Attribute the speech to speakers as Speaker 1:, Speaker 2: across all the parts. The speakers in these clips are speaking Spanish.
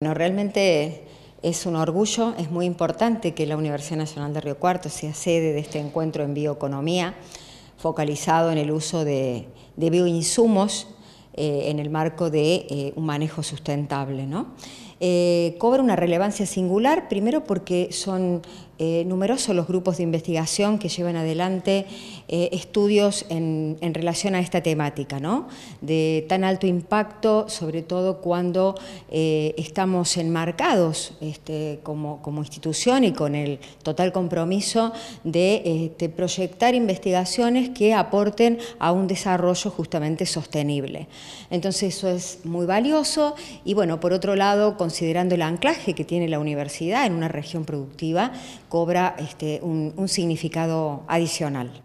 Speaker 1: Bueno, realmente es un orgullo, es muy importante que la Universidad Nacional de Río Cuarto sea sede de este encuentro en bioeconomía, focalizado en el uso de, bioinsumos eh, en el marco de eh, un manejo sustentable. ¿no? Eh, cobra una relevancia singular, primero porque son eh, numerosos los grupos de investigación que llevan adelante eh, estudios en, relación a esta temática, de tan alto impacto, sobre todo cuando eh, estamos enmarcados este, como, institución y con el total compromiso de este, proyectar investigaciones que aporten a un desarrollo justamente sostenible. Entonces eso es muy valioso y bueno, por otro lado, considerando el anclaje que tiene la universidad en una región productiva, cobra este, un, un significado adicional.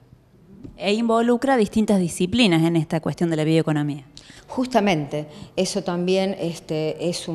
Speaker 1: E involucra distintas disciplinas en esta cuestión de la bioeconomía. Justamente, eso también este, es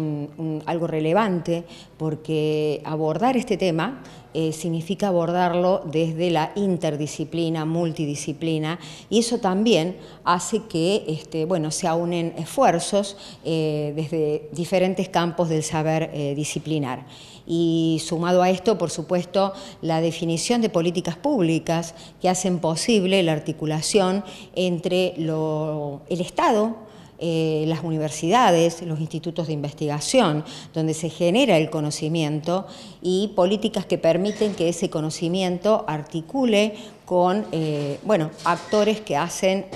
Speaker 1: algo relevante porque abordar este tema eh, significa abordarlo desde la interdisciplina, multidisciplina, y eso también hace que este, bueno, se unen esfuerzos eh, desde diferentes campos del saber eh, disciplinar. Y sumado a esto, por supuesto, la definición de políticas públicas que hacen posible la articulación entre lo, el Estado, eh, las universidades, los institutos de investigación, donde se genera el conocimiento y políticas que permiten que ese conocimiento articule con eh, actores que hacen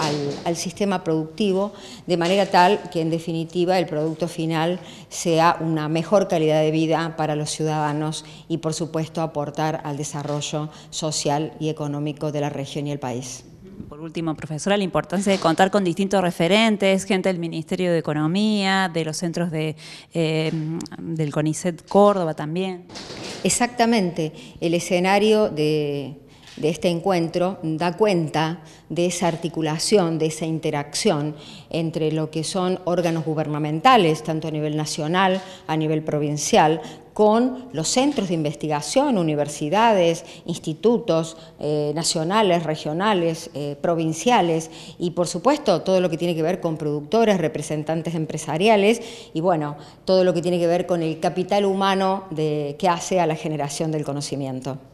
Speaker 1: al, sistema productivo de manera tal que en definitiva el producto final sea una mejor calidad de vida para los ciudadanos y por supuesto aportar al desarrollo social y económico de la región y el país por último, profesora, la importancia de contar con distintos referentes, gente del Ministerio de Economía, de los centros de, eh, del CONICET Córdoba también. Exactamente, el escenario de de este encuentro da cuenta de esa articulación, de esa interacción entre lo que son órganos gubernamentales, tanto a nivel nacional, a nivel provincial, con los centros de investigación, universidades, institutos eh, nacionales, regionales, eh, provinciales y por supuesto todo lo que tiene que ver con productores, representantes empresariales y bueno, todo lo que tiene que ver con el capital humano que hace a la generación del conocimiento.